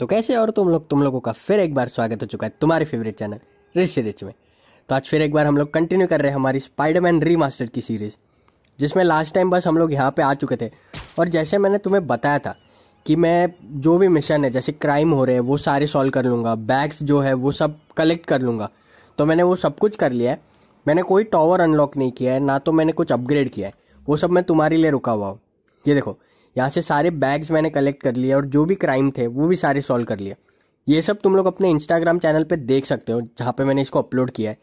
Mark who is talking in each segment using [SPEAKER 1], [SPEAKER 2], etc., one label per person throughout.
[SPEAKER 1] तो कैसे और तुम लोग तुम लोगों का फिर एक बार स्वागत हो चुका है तुम्हारे फेवरेट चैनल रिच रिच में तो आज फिर एक बार हम लोग कंटिन्यू कर रहे हैं हमारी स्पाइडरमैन रीमास्टर की सीरीज़ जिसमें लास्ट टाइम बस हम लोग यहाँ पे आ चुके थे और जैसे मैंने तुम्हें बताया था कि मैं जो भी मिशन है जैसे क्राइम हो रहे हैं वो सारे सॉल्व कर लूँगा बैग्स जो है वो सब कलेक्ट कर लूँगा तो मैंने वो सब कुछ कर लिया है मैंने कोई टॉवर अनलॉक नहीं किया है ना तो मैंने कुछ अपग्रेड किया है वो सब मैं तुम्हारे लिए रुका हुआ हूँ ये देखो यहाँ से सारे बैग्स मैंने कलेक्ट कर लिए और जो भी क्राइम थे वो भी सारे सॉल्व कर लिए ये सब तुम लोग अपने इंस्टाग्राम चैनल पे देख सकते हो जहाँ पे मैंने इसको अपलोड किया है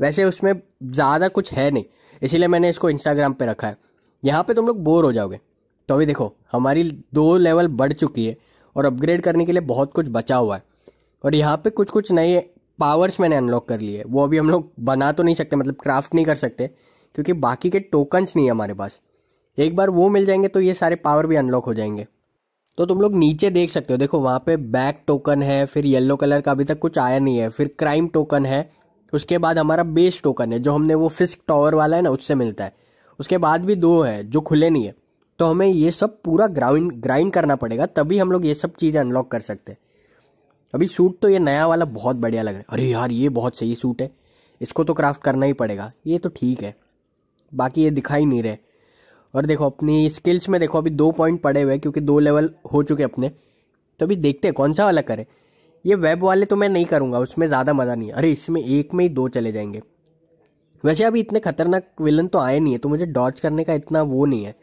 [SPEAKER 1] वैसे उसमें ज़्यादा कुछ है नहीं इसीलिए मैंने इसको इंस्टाग्राम पे रखा है यहाँ पे तुम लोग बोर हो जाओगे तो अभी देखो हमारी दो लेवल बढ़ चुकी है और अपग्रेड करने के लिए बहुत कुछ बचा हुआ है और यहाँ पे कुछ कुछ नए पावर्स मैंने अनलॉक कर लिए वो अभी हम लोग बना तो नहीं सकते मतलब क्राफ्ट नहीं कर सकते क्योंकि बाकी के टोकन्स नहीं है हमारे पास एक बार वो मिल जाएंगे तो ये सारे पावर भी अनलॉक हो जाएंगे तो तुम लोग नीचे देख सकते हो देखो वहाँ पे बैक टोकन है फिर येलो कलर का अभी तक कुछ आया नहीं है फिर क्राइम टोकन है उसके बाद हमारा बेस टोकन है जो हमने वो फिस्क टॉवर वाला है ना उससे मिलता है उसके बाद भी दो है जो खुले नहीं है तो हमें ये सब पूरा ग्राउंड ग्राइंड करना पड़ेगा तभी हम लोग ये सब चीज़ें अनलॉक कर सकते हैं अभी सूट तो ये नया वाला बहुत बढ़िया लग रहा है अरे यार ये बहुत सही सूट है इसको तो क्राफ्ट करना ही पड़ेगा ये तो ठीक है बाकी ये दिखाई नहीं रहे और देखो अपनी स्किल्स में देखो अभी दो पॉइंट पड़े हुए हैं क्योंकि दो लेवल हो चुके अपने तो अभी देखते हैं कौन सा वाला करें ये वेब वाले तो मैं नहीं करूँगा उसमें ज़्यादा मज़ा नहीं है अरे इसमें एक में ही दो चले जाएंगे वैसे अभी इतने खतरनाक विलन तो आए नहीं है तो मुझे डॉच करने का इतना वो नहीं है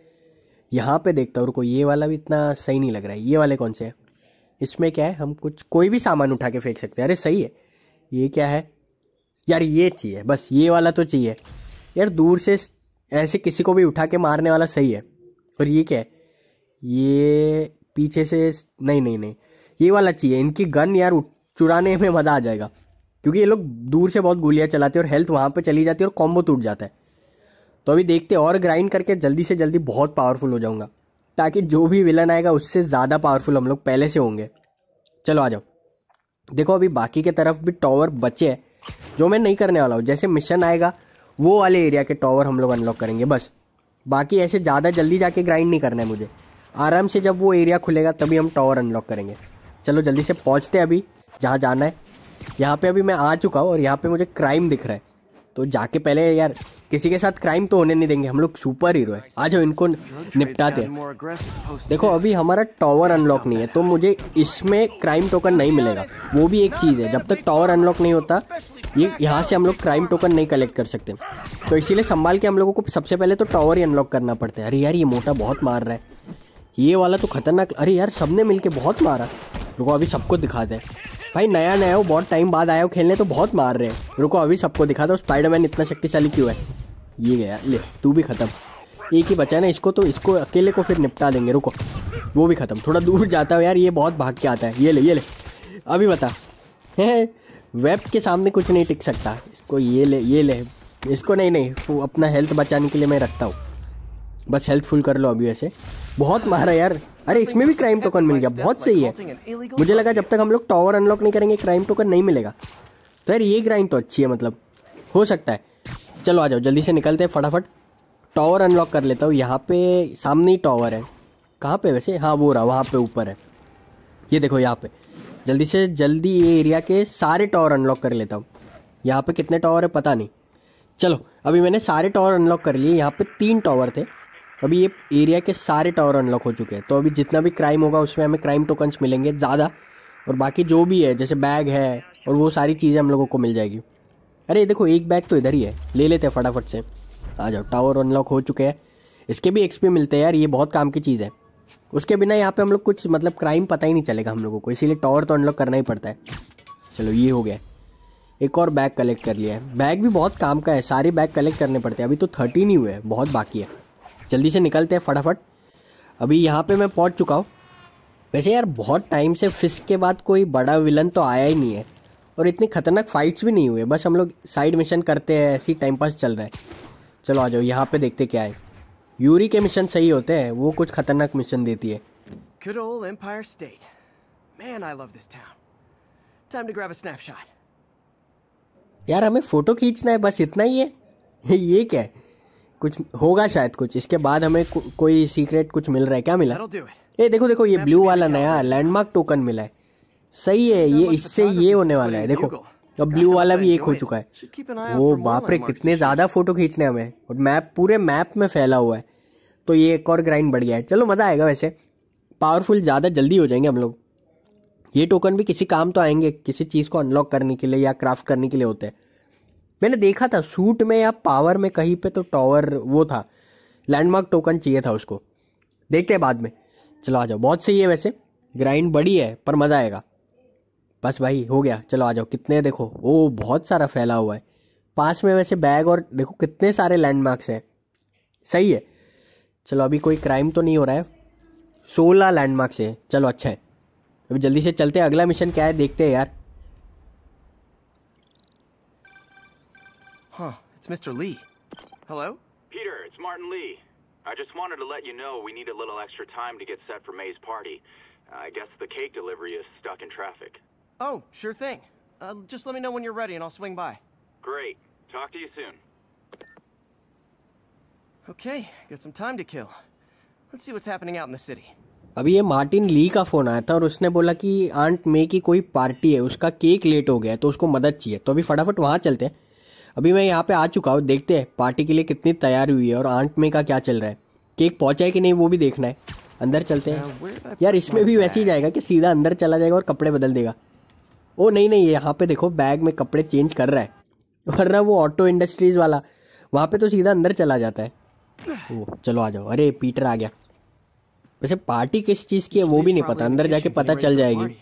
[SPEAKER 1] यहाँ पे देखता हूँ रुको ये वाला भी इतना सही नहीं लग रहा है ये वाले कौन से हैं इसमें क्या है हम कुछ कोई भी सामान उठा के फेंक सकते हैं अरे सही है ये क्या है यार ये चाहिए बस ये वाला तो चाहिए यार दूर से ऐसे किसी को भी उठा के मारने वाला सही है और ये क्या है ये पीछे से नहीं नहीं नहीं ये वाला चाहिए इनकी गन यार चुराने में मज़ा आ जाएगा क्योंकि ये लोग दूर से बहुत गोलियाँ चलाते हैं और हेल्थ वहाँ पर चली जाती है और कॉम्बो टूट जाता है तो अभी देखते और ग्राइंड करके जल्दी से जल्दी बहुत पावरफुल हो जाऊँगा ताकि जो भी विलन आएगा उससे ज़्यादा पावरफुल हम लोग पहले से होंगे चलो आ जाओ देखो अभी बाकी के तरफ भी टॉवर बचे हैं जो मैं नहीं करने वाला हूँ जैसे मिशन आएगा वो वाले एरिया के टॉवर हम लोग अनलॉक करेंगे बस बाकी ऐसे ज़्यादा जल्दी जाके ग्राइंड नहीं करना है मुझे आराम से जब वो एरिया खुलेगा तभी हम टॉवर अनलॉक करेंगे चलो जल्दी से पहुँचते हैं अभी जहाँ जाना है यहाँ पे अभी मैं आ चुका हूँ और यहाँ पे मुझे क्राइम दिख रहा है तो जाके पहले यार किसी के साथ क्राइम तो होने नहीं देंगे हम लोग सुपर हीरो है आज हम इनको निपटाते
[SPEAKER 2] हैं देखो अभी
[SPEAKER 1] हमारा टॉवर अनलॉक नहीं है तो मुझे इसमें क्राइम टोकन नहीं मिलेगा वो भी एक चीज़ है जब तक टॉवर अनलॉक नहीं होता ये यहाँ से हम लोग क्राइम टोकन नहीं कलेक्ट कर सकते तो इसीलिए संभाल के हम लोगों को सबसे पहले तो टॉवर ही अनलॉक करना पड़ता है अरे यार ये मोटा बहुत मार रहा है ये वाला तो खतरनाक अरे यार सबने मिलके बहुत मारा रुको अभी सबको दिखा दे भाई नया नया हो बहुत टाइम बाद आया हो खेलने तो बहुत मार रहे हैं रुको अभी सबको दिखा दो स्पाइडरमैन इतना शक्तिशाली क्यों है ये गया ले तू भी ख़त्म एक ही बचा ना इसको तो इसको अकेले को फिर निपटा देंगे रुको वो भी ख़त्म थोड़ा दूर जाता है यार ये बहुत भाग के आता है ये ले ये ले अभी बता है वेब के सामने कुछ नहीं टिक सकता इसको ये ले ये ले इसको नहीं नहीं अपना हेल्थ बचाने के लिए मैं रखता हूँ बस हेल्पफुल कर लो अभी ऐसे बहुत मारा यार अरे इसमें भी क्राइम टोकन मिल गया बहुत सही है मुझे लगा जब तक हम लोग टावर अनलॉक नहीं करेंगे क्राइम टोकन नहीं मिलेगा तो यार ये क्राइम तो अच्छी है मतलब हो सकता है चलो आ जाओ जल्दी से निकलते हैं फटाफट टावर अनलॉक कर लेता हूँ यहाँ पे सामने ही टावर है कहाँ पे वैसे हाँ वो रहा वहाँ पे ऊपर है ये देखो यहाँ पे जल्दी से जल्दी ये एरिया के सारे टावर अनलॉक कर लेता हूँ यहाँ पे कितने टावर है पता नहीं चलो अभी मैंने सारे टावर अनलॉक कर लिए यहाँ पे तीन टावर थे अभी ये एरिया के सारे टावर अनलॉक हो चुके हैं तो अभी जितना भी क्राइम होगा उसमें हमें क्राइम टोकन्स मिलेंगे ज़्यादा और बाकी जो भी है जैसे बैग है और वो सारी चीज़ें हम लोगों को मिल जाएगी अरे देखो एक बैग तो इधर ही है ले लेते हैं फटाफट से आ जाओ टावर अनलॉक हो चुके हैं इसके भी एक्सपी मिलते हैं यार ये बहुत काम की चीज़ है उसके बिना यहाँ पे हम लोग कुछ मतलब क्राइम पता ही नहीं चलेगा हम लोगों को इसीलिए टावर तो अनलॉक करना ही पड़ता है चलो ये हो गया एक और बैग कलेक्ट कर लिया है बैग भी बहुत काम का है सारे बैग कलेक्ट करने पड़ते हैं अभी तो थर्टीन ही हुए हैं बहुत बाकी है जल्दी से निकलते हैं फटाफट अभी यहाँ पे मैं पहुँच चुका हूँ वैसे यार बहुत टाइम से फिस्क के बाद कोई बड़ा विलन तो आया ही नहीं है और इतनी खतरनाक फाइट्स भी नहीं हुए बस हम लोग साइड मिशन करते हैं ही टाइम पास चल रहा है चलो आ जाओ यहाँ पे देखते क्या है यूरी के मिशन सही होते हैं वो कुछ खतरनाक मिशन देती है
[SPEAKER 2] Good old Empire State. Man, I love this town. Time to grab a snapshot.
[SPEAKER 1] यार हमें फोटो खींचना है बस इतना ही है ये क्या है कुछ होगा शायद कुछ इसके बाद हमें को, कोई सीक्रेट कुछ मिल रहा है क्या मिला ये देखो देखो ये ब्लू वाला नया लैंडमार्क टोकन मिला है सही है ये इससे ये होने वाला है देखो अब ब्लू वाला भी एक हो चुका
[SPEAKER 2] है वो बाप रे कितने
[SPEAKER 1] ज़्यादा फोटो खींचने हमें और मैप पूरे मैप में फैला हुआ है तो ये एक और ग्राइंड बढ़ गया है चलो मज़ा आएगा वैसे पावरफुल ज़्यादा जल्दी हो जाएंगे हम लोग ये टोकन भी किसी काम तो आएंगे किसी चीज़ को अनलॉक करने के लिए या क्राफ्ट करने के लिए होते हैं मैंने देखा था सूट में या पावर में कहीं पे तो टॉवर वो था लैंडमार्क टोकन चाहिए था उसको देखते हैं बाद में चलो आ जाओ बहुत सही है वैसे ग्राइंड बड़ी है पर मज़ा आएगा बस भाई हो गया चलो आ जाओ कितने देखो ओ बहुत सारा फैला हुआ है पास में वैसे बैग और देखो कितने सारे लैंडमार्क्स हैं सही है चलो अभी कोई क्राइम तो नहीं हो रहा है सोलह लैंडमार्क्स है चलो अच्छा है अभी जल्दी से चलते हैं अगला मिशन क्या है देखते हैं यार
[SPEAKER 2] It's Mr. Lee. Hello? Peter, it's Martin Lee. I just wanted to let you know we need a little extra time to get set for May's party. Uh, I guess the cake delivery is stuck in traffic. Oh, sure thing. Uh, just let me know when you're ready and I'll swing by. Great. Talk to you soon. Okay, got some time to kill. Let's see what's happening out in the city.
[SPEAKER 1] अभी ये Martin ली का phone आया था और उसने बोला कि aunt मे की कोई पार्टी है उसका केक लेट हो गया है तो उसको मदद चाहिए तो अभी फटाफट वहाँ चलते हैं अभी मैं यहाँ पे आ चुका हूँ देखते हैं पार्टी के लिए कितनी तैयारी हुई है और आंट में का क्या चल रहा है केक पहुँचा है कि नहीं वो भी देखना है अंदर चलते
[SPEAKER 2] हैं यार इसमें भी वैसे
[SPEAKER 1] ही जाएगा कि सीधा अंदर चला जाएगा और कपड़े बदल देगा ओ नहीं नहीं यहाँ पे देखो बैग में कपड़े चेंज कर रहा है वरना वो ऑटो इंडस्ट्रीज वाला वहाँ पे तो सीधा अंदर चला जाता है वो चलो आ जाओ अरे पीटर आ गया वैसे पार्टी किस चीज़ की है वो भी नहीं पता अंदर जाके पता चल जाएगी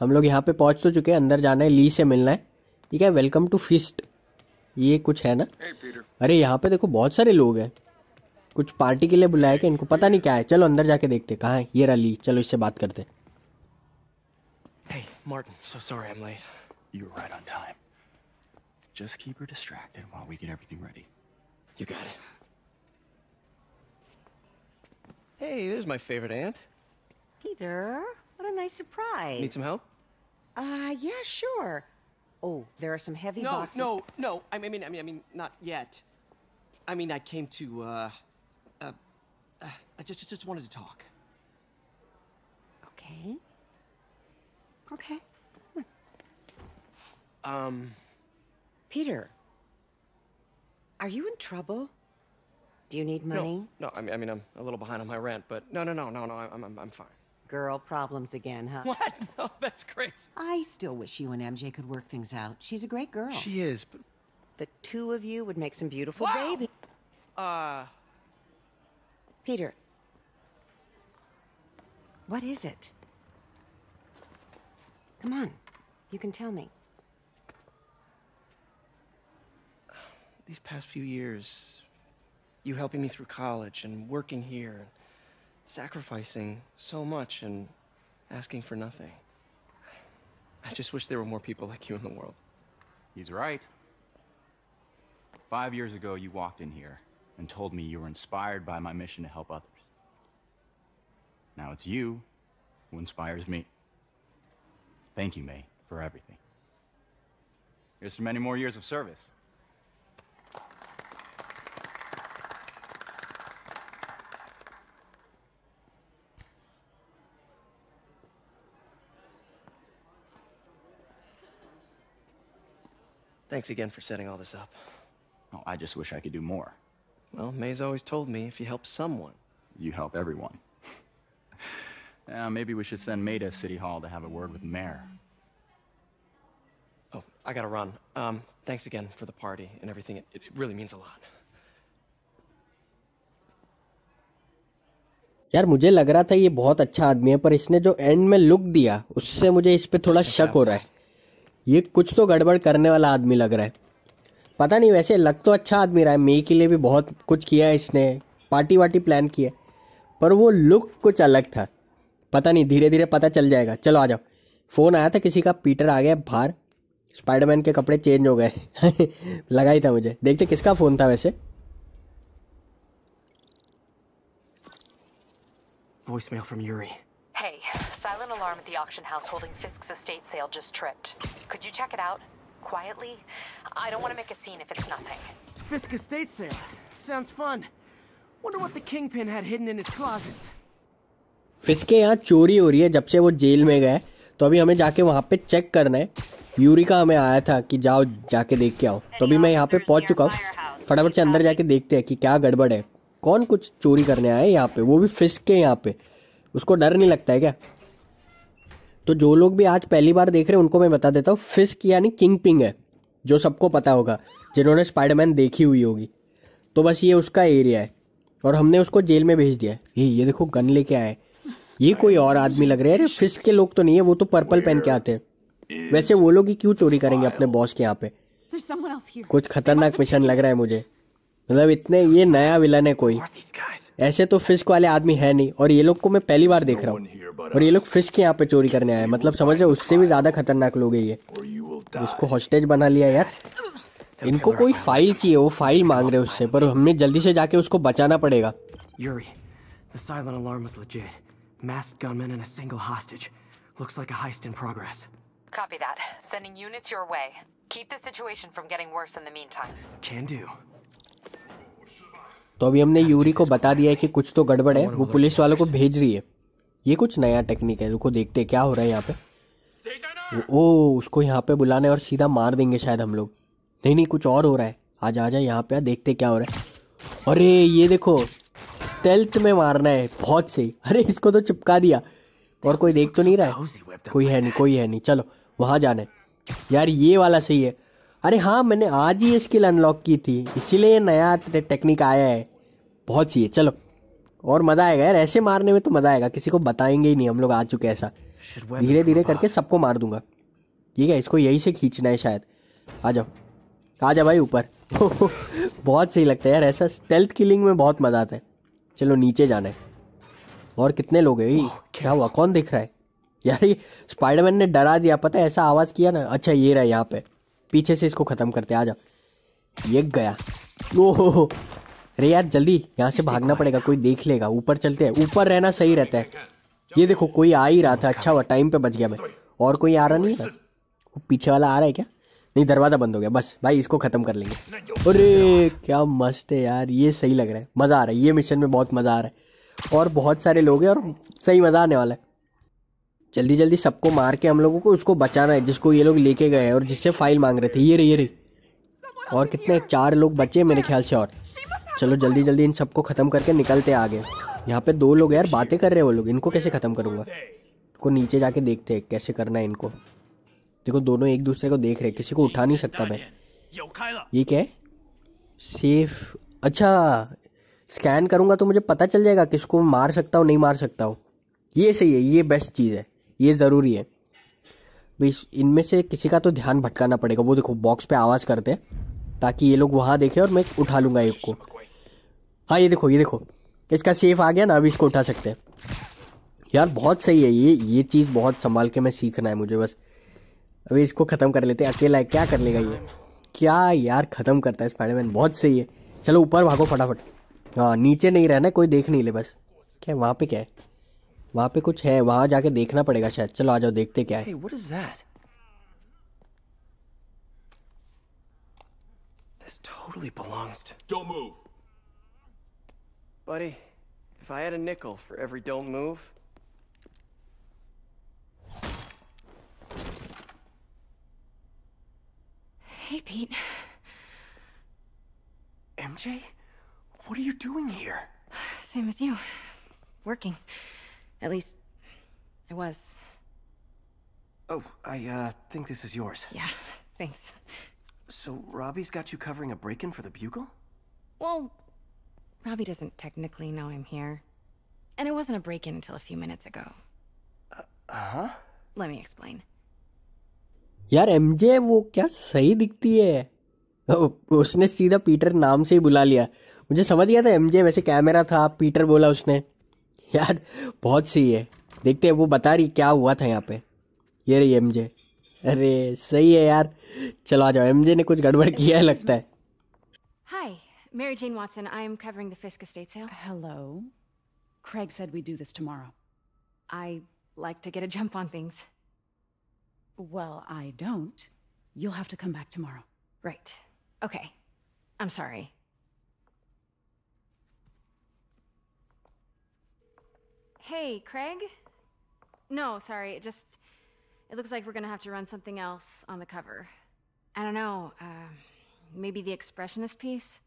[SPEAKER 1] हम लोग यहाँ पे पहुँच तो चुके हैं अंदर जाना है ली से मिलना है ठीक है वेलकम टू फिस्ट ये कुछ है ना hey, अरे यहाँ पे देखो बहुत सारे लोग हैं कुछ पार्टी के लिए बुलाया कि इनको पता नहीं क्या है चलो अंदर जाके देखते कहाँ है ये रली चलो इससे बात करते
[SPEAKER 2] Hey, there's my favorite aunt. Peter, what a nice surprise. Need some help?
[SPEAKER 3] Uh, yeah, sure. Oh, there are some heavy no, boxes. No,
[SPEAKER 2] no, no. I mean, I mean, I mean, not yet. I mean, I came to, uh, uh, uh I just, just, just wanted to talk. Okay.
[SPEAKER 3] Okay. Hmm.
[SPEAKER 2] Um. Peter, are
[SPEAKER 3] you in trouble? Do you need money?
[SPEAKER 2] No, no. I mean, I mean, I'm a little behind on my rent, but no, no, no, no, no. I'm, I'm, I'm fine girl problems again, huh? What? No, that's crazy.
[SPEAKER 3] I still wish you and MJ could work things out. She's a great girl. She is, but... The two of you would make some beautiful wow. baby. Uh... Peter. What is it?
[SPEAKER 2] Come on. You can tell me. These past few years, you helping me through college and working here, sacrificing so much and asking for nothing. I just wish there were more people like you in the world. He's right. Five years ago, you walked in here and told me you were inspired by my mission to help others. Now it's you who inspires me. Thank you, May, for everything. Here's to many more years of service. Thanks again for setting all this up. Oh, I just wish I could do more. Well, May's always told me if you help someone... You help everyone. yeah, maybe we should send May to City Hall to have a word with Mayor. Oh, I gotta run. Um, thanks again for the party and everything. It, it really means a lot.
[SPEAKER 1] यार मुझे लग रहा था ये बहुत अच्छा आदमी है पर इसने जो एंड में लुक दिया उससे मुझे इस पे थोड़ा शक हो रहा है ये कुछ तो गड़बड़ करने वाला आदमी लग रहा है पता नहीं वैसे लग तो अच्छा आदमी रहा है मे के लिए भी बहुत कुछ किया है इसने पार्टी वार्टी प्लान किया पर वो लुक कुछ अलग था पता नहीं धीरे धीरे पता चल जाएगा चलो आ जाओ फ़ोन आया था किसी का पीटर आ गया बाहर स्पाइडरमैन के कपड़े चेंज हो गए लगा ही था मुझे देखते किसका फ़ोन था वैसे
[SPEAKER 2] Voicemail from Yuri.
[SPEAKER 3] Hey, silent alarm at the auction house holding Fisk's estate sale just tripped. Could you check it out? Quietly? I don't want to make
[SPEAKER 2] a scene if it's nothing. Fisk estate sale. Sounds fun. Wonder what the kingpin had hidden in his closets.
[SPEAKER 1] Fisk के यहाँ चोरी हो रही है जब से वो jail में गए तो अभी हमें जाके वहाँ पे चेक करना है यूरी का हमें आया था कि जाओ जाके देख के आओ तो अभी मैं यहाँ पे पहुँच चुका हूँ फटाफट से अंदर जाके देखते हैं कि क्या गड़बड़ है कौन कुछ चोरी करने आया है यहाँ पे वो भी फिश के यहाँ पे उसको डर नहीं लगता है क्या तो जो लोग भी आज पहली बार देख रहे हैं उनको मैं बता देता हूँ फिस्क यानी किंग पिंग है जो सबको पता होगा जिन्होंने स्पाइडरमैन देखी हुई होगी तो बस ये उसका एरिया है और हमने उसको जेल में भेज दिया ये ये देखो गन लेके आए ये कोई और आदमी लग रहे हैं अरे फिस्क के लोग तो नहीं है वो तो पर्पल पहन के आते हैं वैसे वो लोग ही क्यों चोरी करेंगे अपने बॉस के यहाँ पे कुछ खतरनाक मिशन लग रहा है मुझे मतलब इतने ये नया विलन है कोई ऐसे तो फिश वाले आदमी है नहीं और ये लोग को मैं पहली बार देख रहा हूँ और ये लोग फिश्क यहाँ पे चोरी करने आए मतलब समझ रहे उससे भी ज्यादा खतरनाक लोग है ये उसको हॉस्टेज बना लिया यार इनको कोई फाइल चाहिए वो फाइल मांग रहे उससे पर हमने जल्दी से जाके उसको बचाना पड़ेगा
[SPEAKER 3] Copy that. Sending units your way. Keep the situation from getting worse in the
[SPEAKER 2] meantime. Can do.
[SPEAKER 1] तो अभी हमने यूरी को बता दिया है कि कुछ तो गड़बड़ है वो पुलिस वालों को भेज रही है ये कुछ नया टेक्निक है रुको देखते क्या हो रहा है यहाँ पे ओ उसको यहाँ पे बुलाने और सीधा मार देंगे शायद हम लोग नहीं नहीं कुछ और हो रहा है आज आ जाए यहाँ पे देखते क्या हो रहा है अरे ये देखो स्टेल्थ में मारना है बहुत सही अरे इसको तो चिपका दिया और कोई देख तो नहीं रहा है कोई है नहीं कोई है नहीं चलो वहाँ जाना है यार ये वाला सही है अरे हाँ मैंने आज ही ये स्किल अनलॉक की थी इसीलिए नया टेक्निक आया है बहुत सी है चलो और मज़ा आएगा यार ऐसे मारने में तो मज़ा आएगा किसी को बताएंगे ही नहीं हम लोग आ चुके ऐसा धीरे धीरे करके सबको मार दूंगा ठीक है इसको यहीं से खींचना है शायद आ जाओ आ जाओ भाई ऊपर बहुत सही लगता है यार ऐसा स्टेल्थ किलिंग में बहुत मज़ा आता है चलो नीचे जाना है और कितने लोग है क्या हुआ कौन दिख रहा है यार ये स्पाइडरमैन ने डरा दिया पता है ऐसा आवाज़ किया ना अच्छा ये रहा यहाँ पे पीछे से इसको ख़त्म करते आ जाओ ये गया ओ हो अरे यार जल्दी यहाँ से भागना पड़ेगा कोई देख लेगा ऊपर चलते हैं ऊपर रहना सही रहता है ये देखो कोई आ ही रहा था अच्छा हुआ टाइम पे बच गया भाई और कोई आ रहा नहीं है वो पीछे वाला आ रहा है क्या नहीं दरवाज़ा बंद हो गया बस भाई इसको ख़त्म कर लेंगे अरे क्या मस्त है यार ये सही लग रहा है मज़ा आ रहा है ये मिशन में बहुत मज़ा आ रहा है और बहुत सारे लोग हैं और सही मज़ा आने वाला है जल्दी जल्दी सबको मार के हम लोगों को उसको बचाना है जिसको ये लोग लेके गए हैं और जिससे फाइल मांग रहे थे ये रे ये रे और कितने चार लोग बचे मेरे ख्याल से और चलो जल्दी जल्दी इन सबको ख़त्म करके निकलते आगे यहाँ पे दो लोग यार बातें कर रहे हैं वो लोग इनको कैसे ख़त्म करूँगा को नीचे जाके देखते हैं कैसे करना है इनको देखो दोनों एक दूसरे को देख रहे किसी को उठा नहीं सकता मैं ये क्या है सेफ अच्छा स्कैन करूँगा तो मुझे पता चल जाएगा किसको मार सकता हूँ नहीं मार सकता हूँ ये सही है ये बेस्ट चीज़ है ये ज़रूरी है भाई इनमें से किसी का तो ध्यान भटकाना पड़ेगा वो देखो बॉक्स पे आवाज़ करते हैं ताकि ये लोग वहाँ देखें और मैं उठा लूँगा एक को हाँ ये देखो ये देखो इसका सेफ आ गया ना अभी इसको उठा सकते हैं यार बहुत सही है ये ये चीज़ बहुत संभाल के मैं सीखना है मुझे बस अभी इसको ख़त्म कर लेते हैं अकेला है क्या कर लेगा ये क्या यार ख़त्म करता है स्पाइडरमैन बहुत सही है चलो ऊपर भागो फटाफट हाँ नीचे नहीं रहना कोई देख नहीं ले बस क्या वहाँ पे क्या है वहां पे कुछ है वहां जाके देखना पड़ेगा शायद चलो आ जाओ देखते
[SPEAKER 2] क्या है Hey, This totally belongs to Don't move. Buddy, if I had a nickel for every don't move. Hey,
[SPEAKER 4] Pete. MJ, what are you doing here? Same as you.
[SPEAKER 2] Working. At least, I was. Oh, I, uh, think this is yours. Yeah, thanks. So, Robbie's got you covering a break-in for the Bugle?
[SPEAKER 4] Well, Robbie doesn't technically know I'm here. And it wasn't a break-in until a few minutes ago.
[SPEAKER 2] Uh, uh-huh?
[SPEAKER 4] Let me explain.
[SPEAKER 1] यार MJ वो क्या सही दिखती है उसने सीधा Peter नाम से ही बुला लिया मुझे समझ गया था MJ. वैसे कैमरा था पीटर बोला उसने यार बहुत सी है देखते हैं वो बता रही क्या हुआ था यहाँ पे ये रही एम जे अरे सही है यार चलो आ जाओ एम जे ने कुछ गड़बड़ किया है लगता है
[SPEAKER 4] Hi, Mary Jane Watson. I am covering the Fisk estate sale. Hello. Craig said we do this tomorrow. I like to get a jump on things.
[SPEAKER 3] Well, I don't. You'll have to come back tomorrow. Right.
[SPEAKER 4] Okay. I'm sorry. Hey, Craig? No, sorry, it just... It looks like we're gonna have to run something else on the cover. I don't know, uh, maybe the expressionist piece?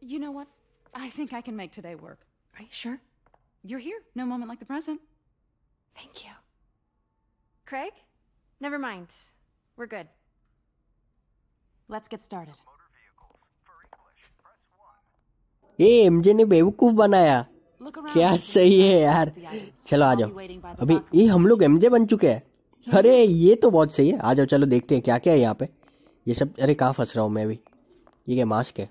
[SPEAKER 4] You know what? I think
[SPEAKER 3] I can make today work. Are you sure? You're here. No moment like the present.
[SPEAKER 4] Thank you. Craig? Never mind. We're good. Let's get started.
[SPEAKER 1] ये MJ ने बेवकूफ बनाया क्या सही है यार चलो आ जाओ अभी ये हम लोग एमजे बन चुके हैं अरे ये तो बहुत सही है आ जाओ चलो देखते हैं क्या क्या है यहाँ पे ये सब अरे कहाँ फंस रहा हूँ मैं अभी ये क्या मास्क है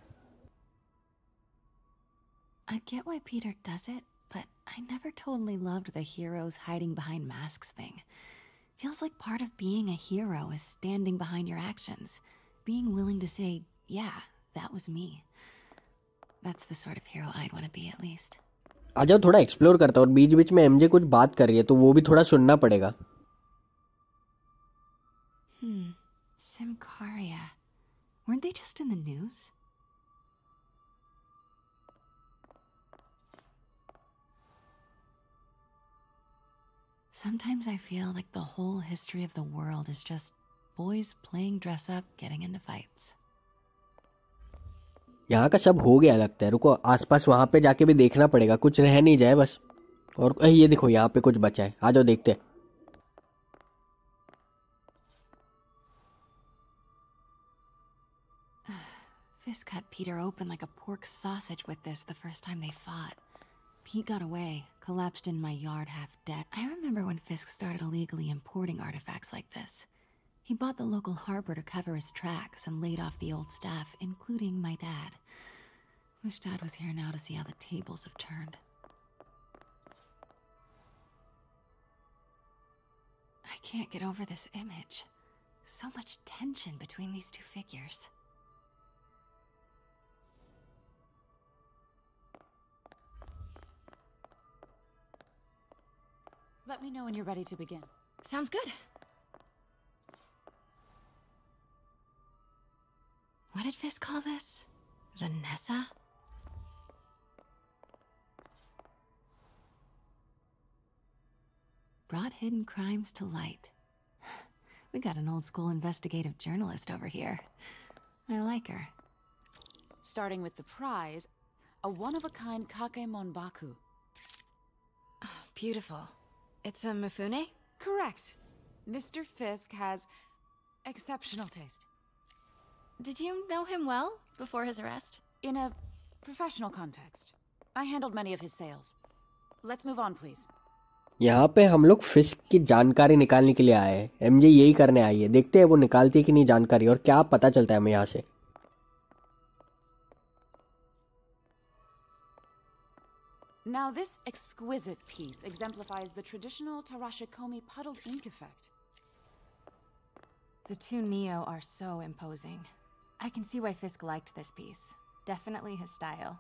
[SPEAKER 4] I get why Peter does it, but I never totally loved the heroes hiding behind masks thing. Feels like part of being a hero is standing behind your actions, being willing to say, yeah, that was me. That's the sort of hero I'd want to be, at
[SPEAKER 1] least. आ जाओ थोड़ा explore करता हूँ और बीच बीच में MJ कुछ बात कर रही है तो वो भी थोड़ा सुनना पड़ेगा
[SPEAKER 4] Hmm. Sometimes I feel like the whole history of the world is just boys playing dress up, getting into fights.
[SPEAKER 1] यहाँ का सब हो गया लगता है रुको आसपास वहाँ पे जाके भी देखना पड़ेगा कुछ रह नहीं जाए बस और ये देखो यहाँ पे कुछ बचा है आ जाओ देखते हैं
[SPEAKER 4] cut Peter open like a pork sausage with this the first time they fought. Pete got away, collapsed in my yard half dead. I remember when Fisk started illegally importing artifacts like this. He bought the local harbor to cover his tracks and laid off the old staff, including my dad. Wish dad was here now to see how the tables have turned. I can't get over this image. So much tension between these two figures.
[SPEAKER 3] Let me know when you're ready to begin. Sounds good.
[SPEAKER 4] What did Fisk call this? Vanessa? Brought hidden crimes to light. We got an old school investigative journalist over here. I like her.
[SPEAKER 3] Starting with the prize, a one-of-a-kind Kakemon Baku. Oh, beautiful. It's a Mifune? Correct. Mr. Fisk has exceptional taste. Did you know him well before his arrest? In a professional context. I handled many of his sales. Let's move on, please.
[SPEAKER 1] यहाँ पे हम लोग fish की जानकारी निकालने के लिए आए हैं एमजे यही करने आई है देखते हैं वो निकालती है कि नहीं जानकारी और क्या पता चलता है हमें यहाँ से
[SPEAKER 3] Now this exquisite piece exemplifies the traditional Tarashikomi
[SPEAKER 4] puddled ink effect. The two Neo are so imposing. I can see why Fisk liked this piece. Definitely his style.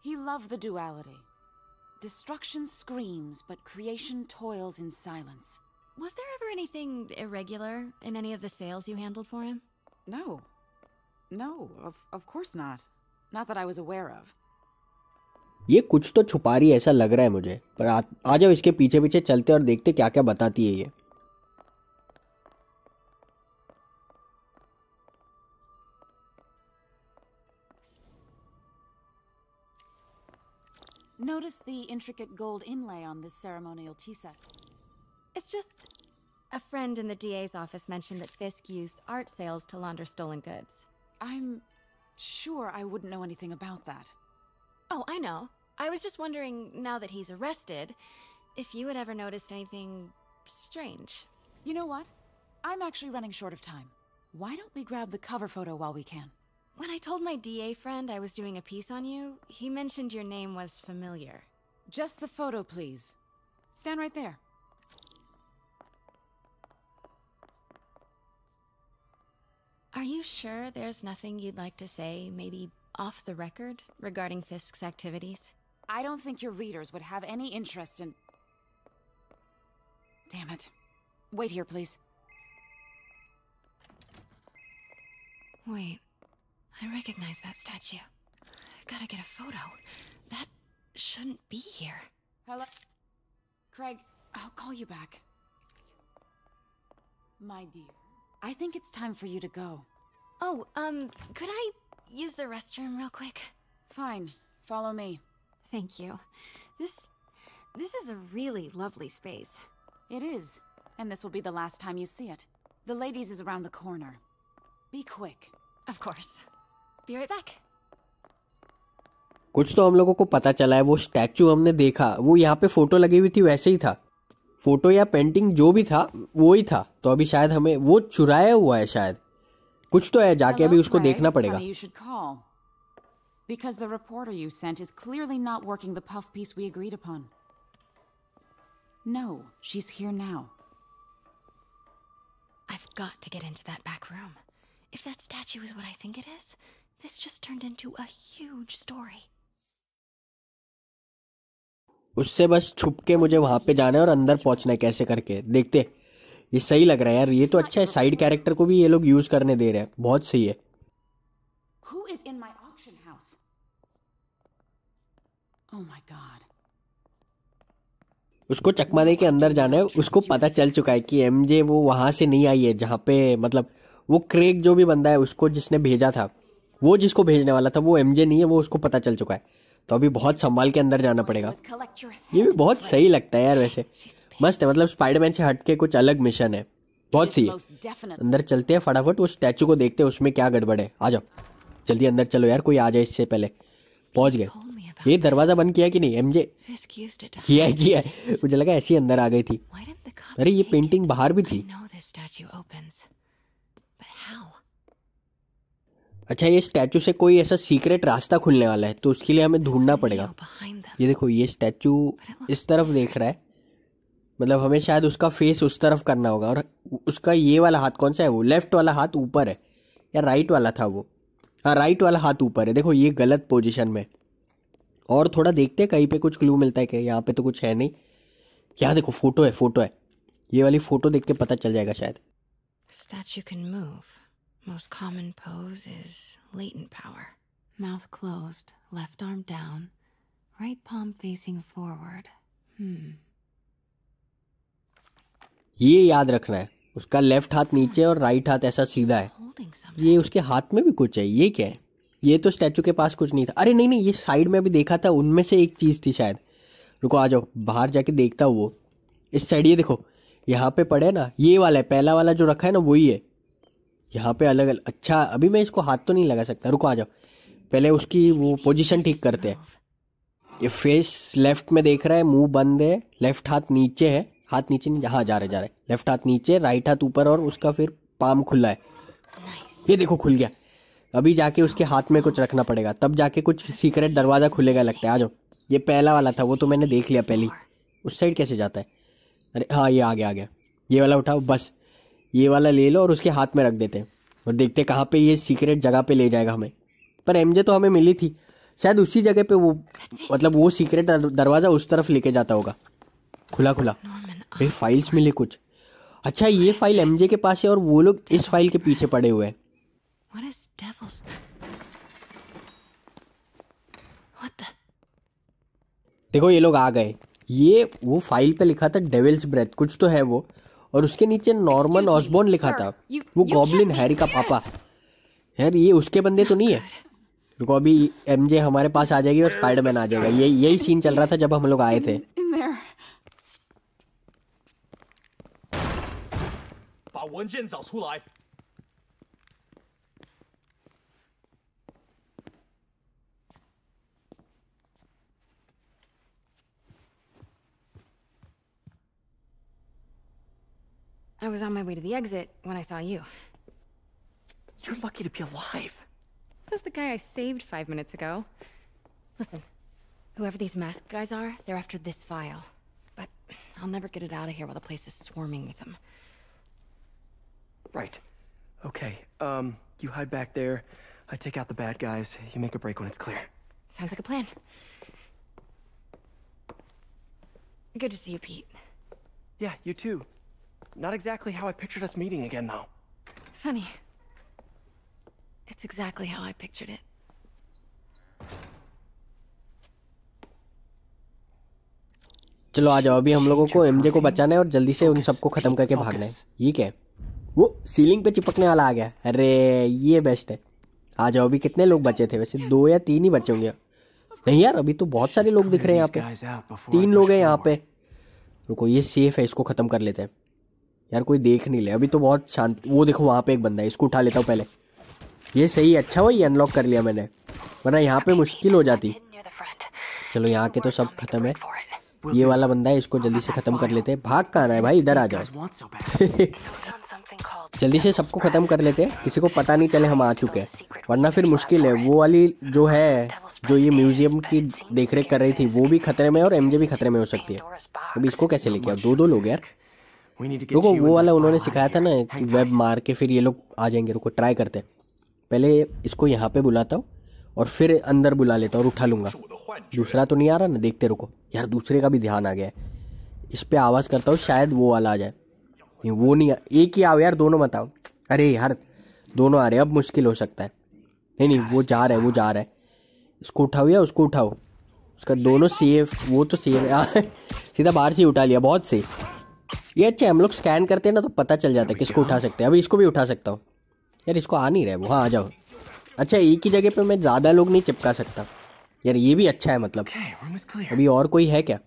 [SPEAKER 4] He loved
[SPEAKER 3] the duality. Destruction screams, but creation toils in silence. Was there ever anything irregular in any of the sales you handled for him? No. No, of, of course not. Not that I was aware of.
[SPEAKER 1] ये कुछ तो छुपा रही है ऐसा लग रहा है मुझे पर आ, आ जाओ इसके पीछे पीछे चलते और देखते क्या क्या बताती है ये
[SPEAKER 4] Notice the intricate gold inlay on this ceremonial tea set. It's just... A friend in the DA's office mentioned that Fisk used art sales to launder stolen goods. I'm sure I wouldn't know anything about that. Oh, I know. I was just wondering, now that he's arrested, if you had ever noticed anything strange. You know what? I'm actually running short of time. Why don't we grab the cover photo while we can? When I told my DA friend I was doing a piece on you, he mentioned your name was familiar. Just the photo, please. Stand right there. Are you sure there's nothing you'd like to say, maybe off the record, regarding Fisk's activities?
[SPEAKER 3] I don't think your readers would have any interest in... Damn it. Wait here, please.
[SPEAKER 4] Wait. I recognize that statue. Gotta get a photo. That shouldn't be here. Hello? Craig, I'll call you back.
[SPEAKER 3] My dear, I think it's time for you to go. Oh,
[SPEAKER 4] um, could I use the restroom real quick? Fine. Follow me. Thank you. This... this is a really lovely space. It is.
[SPEAKER 3] And this will be the last time you see it. The ladies is around the corner. Be quick.
[SPEAKER 4] Of course. be right back.
[SPEAKER 1] कुछ तो हम लोगों को पता चला है वो statue हमने देखा वो यहाँ पे फोटो लगी हुई थी वैसे ही था फोटो या पेंटिंग जो भी था वो ही था तो अभी शायद हमें वो चुराया हुआ है शायद कुछ तो है जाके अभी उसको देखना पड़ेगा
[SPEAKER 3] because the reporter you sent is clearly not working the puff piece we agreed upon. No, she's here now.
[SPEAKER 4] I've got to get into that back room. If that statue is what I think it is, This just turned into a huge story.
[SPEAKER 1] उससे बस छुप के मुझे वहां पे जाना है और अंदर पहुंचना है कैसे करके देखते ये सही लग रहा है यार ये तो अच्छा है साइड कैरेक्टर को भी ये लोग यूज करने दे रहे हैं बहुत सही है
[SPEAKER 3] Who is in my auction house? Oh my
[SPEAKER 1] god. उसको चकमा दे के अंदर जाना है उसको पता चल चुका है कि एमजे वो वहां से नहीं आई है जहाँ पे मतलब वो क्रेक जो भी बंदा है उसको जिसने भेजा था वो जिसको भेजने वाला था वो एम नहीं है वो उसको पता चल चुका है तो अभी बहुत संभाल के अंदर जाना पड़ेगा ये भी बहुत सही लगता है यार वैसे मस्त है मतलब स्पाइडरमैन से हटके कुछ अलग मिशन है बहुत सी है अंदर चलते हैं फटाफट उस स्टैचू को देखते हैं उसमें क्या गड़बड़ है आ जाओ जल्दी अंदर चलो यार कोई आ जाए इससे पहले पहुंच गए ये दरवाजा बंद किया कि नहीं एमजे
[SPEAKER 4] किया है
[SPEAKER 1] किया है मुझे लगा ऐसी अंदर आ गई थी अरे ये पेंटिंग बाहर भी थी अच्छा ये स्टैचू से कोई ऐसा सीक्रेट रास्ता खुलने वाला है तो उसके लिए हमें ढूंढना पड़ेगा ये देखो ये स्टैचू इस तरफ देख रहा है मतलब हमें शायद उसका फेस उस तरफ करना होगा और उसका ये वाला हाथ कौन सा है वो लेफ्ट वाला हाथ ऊपर है या राइट वाला था वो हाँ राइट वाला हाथ ऊपर है देखो ये गलत पोजिशन में और थोड़ा देखते हैं कहीं पे कुछ क्लू मिलता है कि यहाँ पे तो कुछ है नहीं यहाँ देखो फोटो है फोटो है ये वाली फोटो देख के पता चल जाएगा शायद
[SPEAKER 4] statue can move Most common pose is latent power. Mouth closed, left arm down, right palm facing forward. Hmm.
[SPEAKER 1] ये याद रखना है उसका लेफ्ट हाथ नीचे और राइट हाथ ऐसा सीधा है ये उसके हाथ में भी कुछ है ये क्या है ये तो स्टैचू के पास कुछ नहीं था अरे नहीं नहीं ये साइड में भी देखा था उनमें से एक चीज़ थी शायद रुको आ जाओ बाहर जाके देखता हूँ वो इस साइड ये देखो यहाँ पे पड़े ना ये वाला है पहला वाला जो रखा है ना वही है यहाँ पे अलग अलग अच्छा अभी मैं इसको हाथ तो नहीं लगा सकता रुको आ जाओ पहले उसकी वो पोजीशन ठीक करते हैं ये फेस लेफ्ट में देख रहा है मुंह बंद है लेफ्ट हाथ नीचे है हाथ नीचे नहीं हाँ जा रहे जा रहे लेफ्ट हाथ नीचे राइट हाथ ऊपर और उसका फिर पाम खुला है ये देखो खुल गया अभी जाके उसके हाथ में कुछ रखना पड़ेगा तब जाके कुछ सीक्रेट दरवाज़ा खुलेगा लगता है आ जाओ ये पहला वाला था वो तो मैंने देख लिया पहली उस साइड कैसे जाता है अरे हाँ ये आ गया आ गया ये वाला उठाओ बस ये वाला ले लो और उसके हाथ में रख देते हैं और देखते कहाँ पे ये सीक्रेट जगह पे ले जाएगा हमें पर एमजे तो हमें मिली थी शायद उसी जगह पे वो मतलब वो सीक्रेट दरवाज़ा उस तरफ लेके जाता होगा खुला खुला भाई फाइल्स मिले कुछ अच्छा ये फाइल एमजे के पास है और वो लोग इस फाइल के पीछे पड़े हुए हैं देखो ये लोग आ गए ये वो फाइल पे लिखा था डेविल्स ब्रेथ कुछ तो है वो और उसके नीचे नॉर्मन ऑसबोर्न लिखा था वो गॉबलिन हैरी का पापा यार ये उसके बंदे तो नहीं है रुको अभी एमजे हमारे पास आ जाएगी और स्पाइडरमैन आ जाएगा ये यही सीन चल रहा था जब हम लोग आए थे
[SPEAKER 4] was on my way to the exit when I saw you.
[SPEAKER 2] You're lucky to be
[SPEAKER 4] alive. Says the guy I saved five minutes ago. Listen, whoever these masked guys are, they're after this file. But I'll never get it out of here while the place is swarming
[SPEAKER 2] with them. Right. Okay, um, you hide back there. I take out the bad guys. You make a break when it's clear. Sounds like a plan. Good to see you, Pete. Yeah, you too. Not exactly how I pictured us meeting again, though.
[SPEAKER 4] Funny. It's
[SPEAKER 2] exactly how I pictured it.
[SPEAKER 1] चलो आ जाओ अभी हम लोगों को MJ को बचाना है और जल्दी से उन सबको खत्म करके भागना है ये क्या है वो सीलिंग पे चिपकने वाला आ गया अरे ये बेस्ट है आ जाओ अभी कितने लोग बचे थे वैसे दो या तीन ही बचे होंगे नहीं यार अभी तो बहुत सारे लोग दिख रहे हैं यहाँ पे तीन लोग हैं यहाँ पे रुको ये सेफ है इसको खत्म कर लेते हैं यार कोई देख नहीं ले अभी तो बहुत शांत वो देखो वहाँ पे एक बंदा है इसको उठा लेता हूँ पहले ये सही अच्छा वही ये अनलॉक कर लिया मैंने वरना यहाँ पे मुश्किल हो जाती चलो यहाँ के तो सब खत्म है ये वाला बंदा है इसको जल्दी से खत्म कर लेते हैं भाग कहाँ है भाई इधर आ जाओ जल्दी से सबको खत्म कर लेते हैं किसी को पता नहीं चले हम आ चुके हैं वरना फिर मुश्किल है वो वाली जो है जो ये म्यूजियम की देखरेख कर रही थी वो भी खतरे में और एमजे भी खतरे में हो सकती है अभी इसको कैसे लेके आओ दो दो लोग यार रुको वो वाला उन्होंने सिखाया था ना कि वेब मार के फिर ये लोग आ जाएंगे रुको ट्राई करते हैं पहले इसको यहाँ पे बुलाता हूँ और फिर अंदर बुला लेता हूँ और उठा लूँगा दूसरा तो नहीं आ रहा ना देखते रुको यार दूसरे का भी ध्यान आ गया है इस पर आवाज़ करता हूँ शायद वो वाला आ जाए नहीं वो नहीं एक ही आओ यार दोनों मत आओ अरे यार दोनों आ रहे अब मुश्किल हो सकता है नहीं नहीं वो जा रहा है वो जा रहा है इसको उठाओ या उसको उठाओ उसका दोनों सेफ वो तो सेफ सीधा बाहर से उठा लिया बहुत सेफ ये अच्छे हम लोग स्कैन करते हैं ना तो पता चल जाता है किसको उठा सकते हैं अभी इसको भी उठा सकता हूँ यार इसको आ नहीं रहा है वो हाँ आ जाओ अच्छा एक ही जगह पे मैं ज़्यादा लोग नहीं चिपका सकता यार ये भी अच्छा है मतलब अभी और कोई है क्या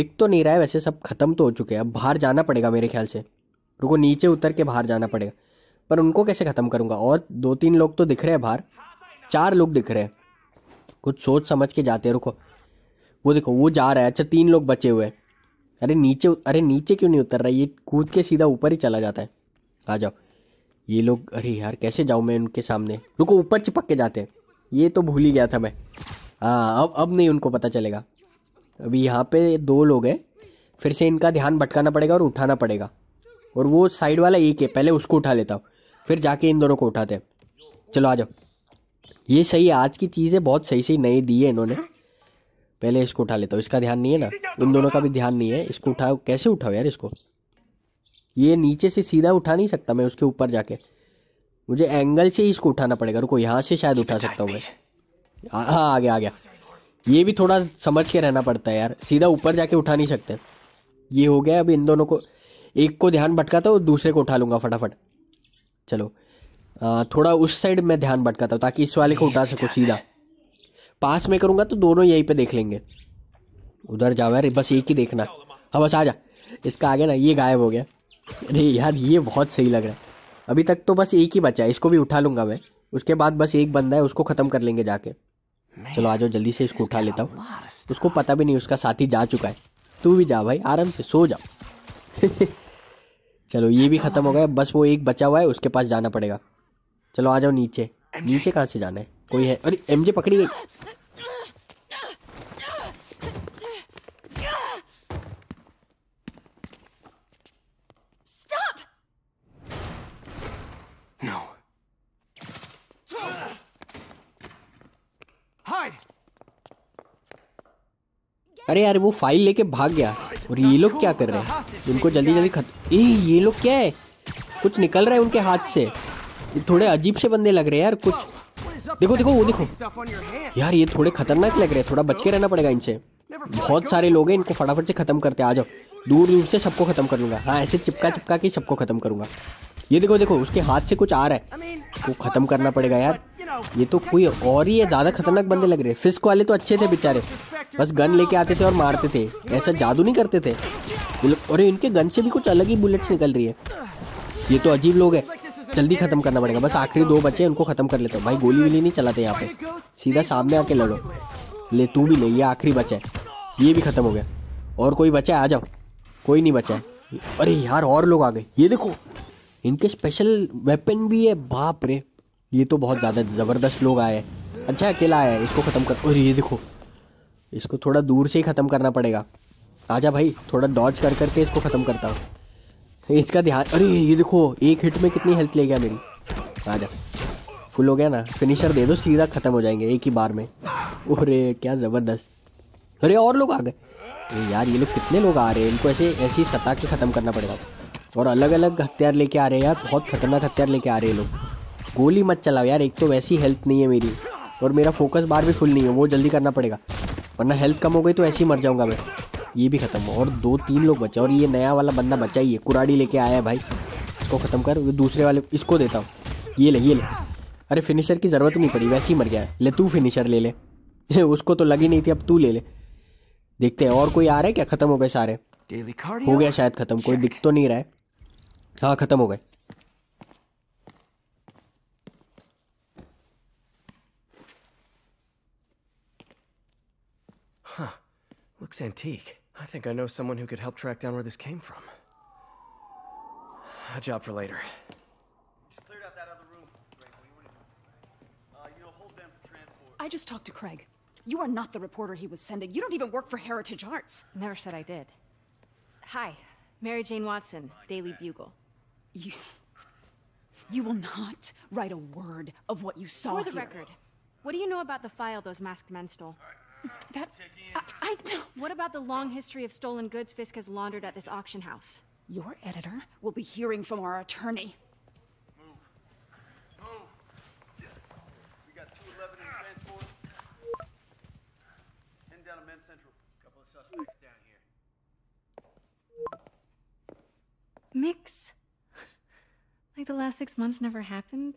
[SPEAKER 1] दिख तो नहीं रहा है वैसे सब खत्म तो हो चुके हैं अब बाहर जाना पड़ेगा मेरे ख्याल से रुको नीचे उतर के बाहर जाना पड़ेगा पर उनको कैसे ख़त्म करूँगा और दो तीन लोग तो दिख रहे हैं बाहर चार लोग दिख रहे हैं कुछ सोच समझ के जाते हैं रुको वो देखो वो जा रहा है अच्छा तीन लोग बचे हुए हैं अरे नीचे अरे नीचे क्यों नहीं उतर रहा ये कूद के सीधा ऊपर ही चला जाता है आ जाओ ये लोग अरे यार कैसे जाऊँ मैं उनके सामने रुको ऊपर चिपक के जाते हैं ये तो भूल ही गया था मैं हाँ अब अब नहीं उनको पता चलेगा अभी यहाँ पे दो लोग हैं फिर से इनका ध्यान भटकाना पड़ेगा और उठाना पड़ेगा और वो साइड वाला एक है पहले उसको उठा लेता हूँ फिर जाके इन दोनों को उठाते हैं चलो आ जाओ ये सही है आज की चीज़ें बहुत सही सही नई दी है इन्होंने पहले इसको उठा लेता हूँ इसका ध्यान नहीं है ना इन दोनों का भी ध्यान नहीं है इसको उठाओ कैसे उठाओ यार इसको ये नीचे से सीधा उठा नहीं सकता मैं उसके ऊपर जाके मुझे एंगल से ही इसको उठाना पड़ेगा रुको यहाँ से शायद उठा सकता हूँ मैं हाँ आ गया आ गया ये भी थोड़ा समझ के रहना पड़ता है यार सीधा ऊपर जाके उठा नहीं सकते ये हो गया अब इन दोनों को एक को ध्यान भटकाता हूँ दूसरे को उठा लूँगा फटाफट चलो थोड़ा उस साइड में ध्यान भटकाता हूँ ताकि इस वाले को उठा सको सीधा पास में करूँगा तो दोनों यहीं पे देख लेंगे उधर जाओ यार बस एक ही देखना हाँ बस आ जा इसका आगे ना ये गायब हो गया अरे यार ये बहुत सही लग रहा है अभी तक तो बस एक ही बचा है इसको भी उठा लूँगा मैं उसके बाद बस एक बंदा है उसको ख़त्म कर लेंगे जाके चलो आ जाओ जल्दी से इसको उठा लेता हूँ उसको पता भी नहीं उसका साथी जा चुका है तू भी जा भाई आराम से सो जाओ चलो ये भी ख़त्म हो गया बस वो एक बचा हुआ है उसके पास जाना पड़ेगा चलो आ जाओ नीचे नीचे कहाँ से जाना है कोई है अरे एमजे पकड़ी गई अरे यार वो फाइल लेके भाग गया और ये लोग क्या कर रहे हैं इनको जल्दी जल्दी खत ए ये लोग क्या है कुछ निकल रहा है उनके हाथ से ये थोड़े अजीब से बंदे लग रहे हैं यार कुछ देखो देखो वो देखो यार ये थोड़े खतरनाक लग रहे हैं थोड़ा बच के रहना पड़ेगा इनसे बहुत सारे लोग हैं इनको फटाफट से खत्म करते आ जाओ दूर दूर से सबको खत्म कर लूंगा हाँ ऐसे चिपका चिपका के सबको खत्म करूंगा ये देखो देखो उसके हाथ से कुछ आ रहा है वो खत्म करना पड़ेगा यार ये तो कोई और ही है ज्यादा खतरनाक बंदे लग रहे फिस्क वाले तो अच्छे थे बेचारे बस गन लेके आते थे और मारते थे ऐसा जादू नहीं करते थे अरे इनके गन से भी कुछ अलग ही बुलेट्स निकल रही है ये तो अजीब लोग है जल्दी खत्म करना पड़ेगा बस आखिरी दो बचे उनको खत्म कर लेता हूँ भाई गोली विली नहीं चलाते यहाँ पे सीधा सामने आके लड़ो ले तू भी ले ये आखिरी बचा है ये भी खत्म हो गया और कोई बचा है आ जाओ कोई नहीं बचा है अरे यार और लोग आ गए ये देखो इनके स्पेशल वेपन भी है बाप रे ये तो बहुत ज़्यादा ज़बरदस्त लोग आए हैं अच्छा अकेला आया है इसको ख़त्म कर अरे ये देखो इसको थोड़ा दूर से ही ख़त्म करना पड़ेगा आजा भाई थोड़ा डॉज कर करके इसको ख़त्म करता हूँ इसका ध्यान अरे ये देखो एक हिट में कितनी हेल्थ ले गया मेरी आ जा फुल हो गया ना फिनिशर दे दो सीधा खत्म हो जाएंगे एक ही बार में अरे क्या ज़बरदस्त अरे और लोग आ गए यार ये लोग कितने लोग आ रहे हैं इनको ऐसे ऐसे सता के ख़त्म करना पड़ेगा और अलग अलग हथियार लेके आ रहे हैं यार बहुत खतरनाक हथियार लेके आ रहे हैं लोग गोली मत चलाओ यार एक तो वैसी हेल्थ नहीं है मेरी और मेरा फोकस बार भी फुल नहीं है वो जल्दी करना पड़ेगा वरना हेल्थ कम हो गई तो ऐसे ही मर जाऊँगा मैं ये भी खत्म हो और दो तीन लोग बचे और ये नया वाला बंदा बचा ही है कुराड़ी लेके आया है भाई इसको ख़त्म कर दूसरे वाले इसको देता हूँ ये ले ये ले अरे फिनिशर की ज़रूरत नहीं पड़ी वैसे ही मर गया ले तू फिनिशर ले ले उसको तो लगी नहीं थी अब तू ले ले देखते हैं और कोई आ रहा है क्या ख़त्म हो गए सारे हो गया शायद ख़त्म कोई दिख तो नहीं रहा है हाँ ख़त्म हो गए
[SPEAKER 2] Looks antique. I think I know someone who could help track down where this came from. A job for later.
[SPEAKER 3] I just talked to Craig. You are not the reporter he was sending. You don't
[SPEAKER 4] even work for Heritage Arts. Never said I did. Hi, Mary Jane Watson, Daily Bugle. You... You will not write a word of what you saw For the here. record, what do you know about the file those masked men stole? That. I, I don't. What about the long history of stolen goods Fisk has laundered at this auction house?
[SPEAKER 3] Your editor
[SPEAKER 4] will be hearing from our attorney. Move. Move. We got 211 in transport. 10 down Central.
[SPEAKER 2] Couple of suspects down
[SPEAKER 4] here. Mix. Like the last six months never happened?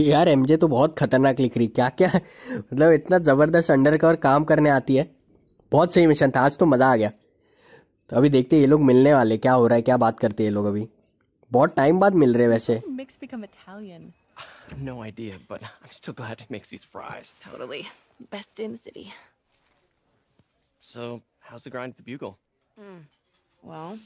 [SPEAKER 1] यार MJ तो बहुत खतरनाक लिख रही क्या क्या मतलब इतना ज़बरदस्त अंडर कवर काम करने आती है बहुत सही मिशन था आज तो मज़ा आ गया तो अभी देखते ये लोग मिलने वाले क्या हो रहा है क्या बात करते हैं ये लोग अभी बहुत टाइम बाद मिल रहे वैसे
[SPEAKER 4] Mix become Italian.
[SPEAKER 2] No idea, but I'm still glad it makes these fries. Totally.
[SPEAKER 4] Best in the city.
[SPEAKER 2] So, how's the grind at the Bugle?
[SPEAKER 4] Mm. Well,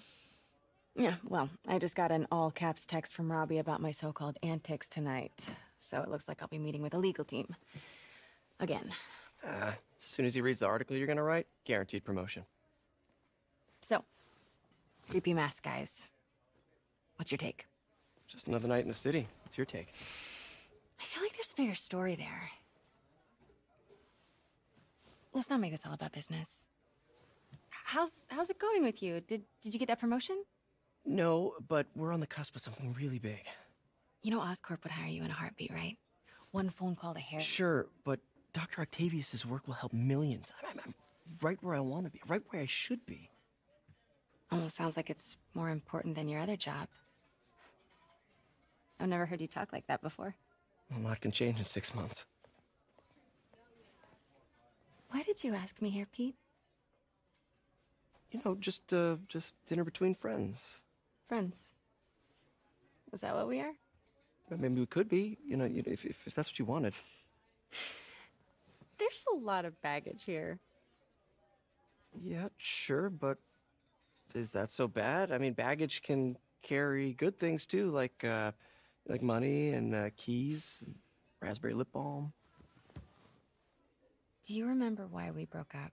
[SPEAKER 4] yeah, well, I just got an all caps text from Robbie about my so called antics tonight. so it looks like I'll be meeting with a legal team. Again.
[SPEAKER 2] Uh, as soon as he reads the article you're gonna write, guaranteed promotion. So, creepy mask guys, what's your take? Just another night in the city. What's your take?
[SPEAKER 4] I feel like there's a bigger story there. Let's not make this all about business. How's how's it going with you? Did did you get that promotion?
[SPEAKER 2] No, but we're on the cusp of something really big.
[SPEAKER 4] You know Oscorp would hire you in a heartbeat, right? One phone call to hair. Sure,
[SPEAKER 2] but Dr. Octavius's work will help 1000000s i I'm right where I want to be, right where I should be. Almost sounds like it's more important than your other job.
[SPEAKER 4] I've never heard you talk like that before.
[SPEAKER 2] A lot can change in six months.
[SPEAKER 4] Why did you ask me here, Pete?
[SPEAKER 2] You know, just, uh, just dinner between friends.
[SPEAKER 4] Friends? Is that what we are?
[SPEAKER 2] I mean, we could be, you know, if, if, if that's what you wanted.
[SPEAKER 4] There's a lot of baggage here.
[SPEAKER 2] Yeah, sure, but is that so bad? I mean, baggage can carry good things too, like uh, like money and uh, keys, and raspberry lip balm.
[SPEAKER 4] Do you remember why we broke up?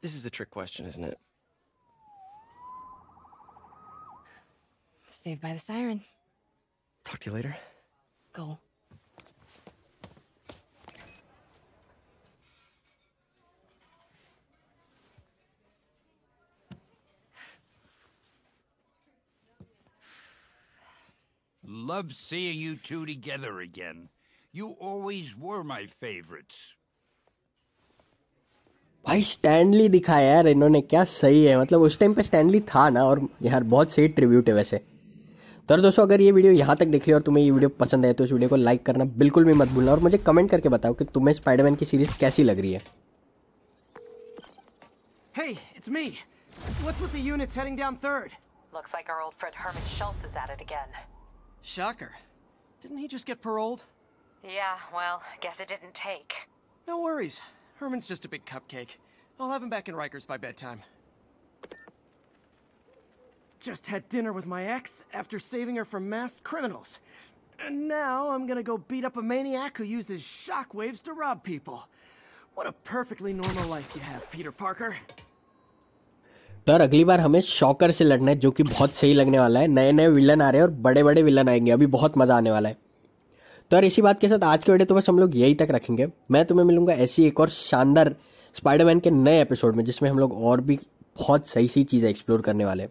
[SPEAKER 2] This is a trick question, isn't it?
[SPEAKER 4] Saved by the siren. Talk to you later. Go.
[SPEAKER 3] Love seeing you two together again. You always were my favorites.
[SPEAKER 1] भाई Stanley दिखाया यार इन्होंने क्या सही है मतलब उस time पे स्टैनली था ना और यार बहुत सही ट्रिब्यूट है वैसे तो दोस्तों अगर ये वीडियो यहाँ तक देख लिया और तुम्हें ये वीडियो पसंद आए तो इस वीडियो को लाइक करना बिल्कुल भी मत भूलना और मुझे कमेंट करके बताओ कि तुम्हें स्पाइडरमैन की सीरीज कैसी लग रही है
[SPEAKER 2] Hey, it's me. What's with the units heading down third? Looks like our old friend Herman Schultz is at it again. Shocker. Didn't he just get paroled?
[SPEAKER 3] Yeah, well, guess it didn't take.
[SPEAKER 2] No worries. Herman's just a big cupcake. I'll have him back in Rikers by bedtime. Just had dinner with my ex after saving her from masked criminals. And now I'm gonna go beat up a maniac who uses shockwaves to rob people. What a perfectly normal life you have, Peter Parker.
[SPEAKER 1] तर अगली बार हमें shocker से लड़ना है जो कि बहुत सही लगने वाला है नए नए विलन आ रहे हैं और बड़े बड़े विलन आएंगे अभी बहुत मज़ा आने वाला है तो यार इसी बात के साथ आज के वीडियो तो बस हम लोग यही तक रखेंगे मैं तुम्हें मिलूंगा ऐसी एक और शानदार स्पाइडरमैन के नए एपिसोड में जिसमें हम लोग और भी बहुत सही सही चीज़ें एक्सप्लोर करने वाले हैं